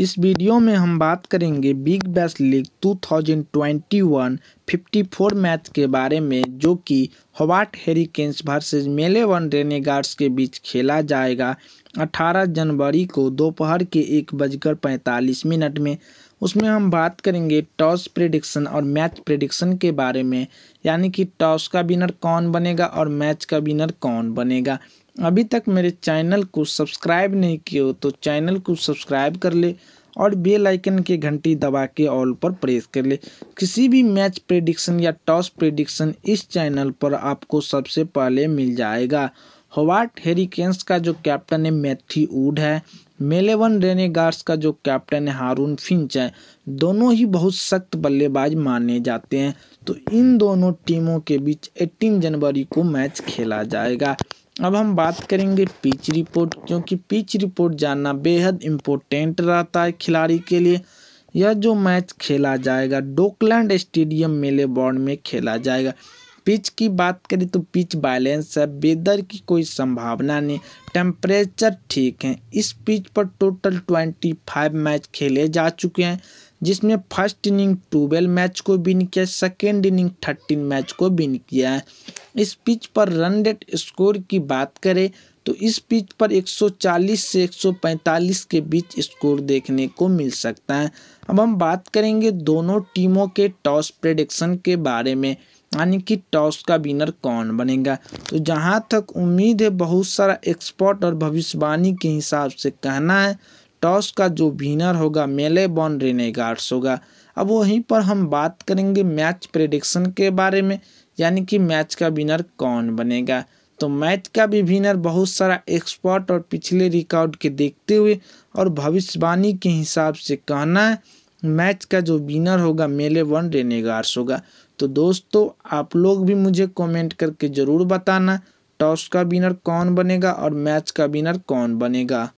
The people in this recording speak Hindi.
इस वीडियो में हम बात करेंगे बिग बैस लीग 2021 54 मैच के बारे में जो कि Hobart Hurricanes versus Melbourne Renegades के बीच खेला जाएगा 18 जनवरी को दोपहर के एक बजकर पैंतालीस मिनट में उसमें हम बात करेंगे टॉस प्रिडिक्शन और मैच प्रिडिक्शन के बारे में यानी कि टॉस का विनर कौन बनेगा और मैच का विनर कौन बनेगा अभी तक मेरे चैनल को सब्सक्राइब नहीं किया हो तो चैनल को सब्सक्राइब कर ले और बेल आइकन के घंटी दबा के ऑल पर प्रेस कर ले किसी भी मैच प्रेडिक्शन या टॉस प्रेडिक्शन इस चैनल पर आपको सबसे पहले मिल जाएगा होवाट हेरिकेंस का जो कैप्टन है मैथ्यू वूड है मेलेवन रेनेगार्स का जो कैप्टन है हारून फिंच है दोनों ही बहुत सख्त बल्लेबाज माने जाते हैं तो इन दोनों टीमों के बीच 18 जनवरी को मैच खेला जाएगा अब हम बात करेंगे पिच रिपोर्ट क्योंकि पिच रिपोर्ट जानना बेहद इम्पोर्टेंट रहता है खिलाड़ी के लिए यह जो मैच खेला जाएगा डोकलैंड स्टेडियम मेलेबॉर्न में खेला जाएगा पिच की बात करें तो पिच बैलेंस है वेदर की कोई संभावना नहीं टेम्परेचर ठीक है इस पिच पर टोटल ट्वेंटी फाइव मैच खेले जा चुके हैं जिसमें फर्स्ट इनिंग ट्वेल्व मैच को विन किया सेकेंड इनिंग थर्टीन मैच को विन किया है इस पिच पर रन रेट स्कोर की बात करें तो इस पिच पर 140 से 145 के बीच स्कोर देखने को मिल सकता है अब हम बात करेंगे दोनों टीमों के टॉस प्रेडिक्शन के बारे में यानी कि टॉस का विनर कौन बनेगा तो जहाँ तक उम्मीद है बहुत सारा एक्सपर्ट और भविष्यवाणी के हिसाब से कहना है टॉस का जो विनर होगा मेले बॉन रेनेगार्ड्स होगा अब वहीं पर हम बात करेंगे मैच प्रेडिक्शन के बारे में यानी कि मैच का विनर कौन बनेगा तो मैच का भी विनर बहुत सारा एक्सपर्ट और पिछले रिकॉर्ड के देखते हुए और भविष्यवाणी के हिसाब से कहना है मैच का जो विनर होगा मेले वन रेनेगार्स होगा तो दोस्तों आप लोग भी मुझे कमेंट करके ज़रूर बताना टॉस का विनर कौन बनेगा और मैच का विनर कौन बनेगा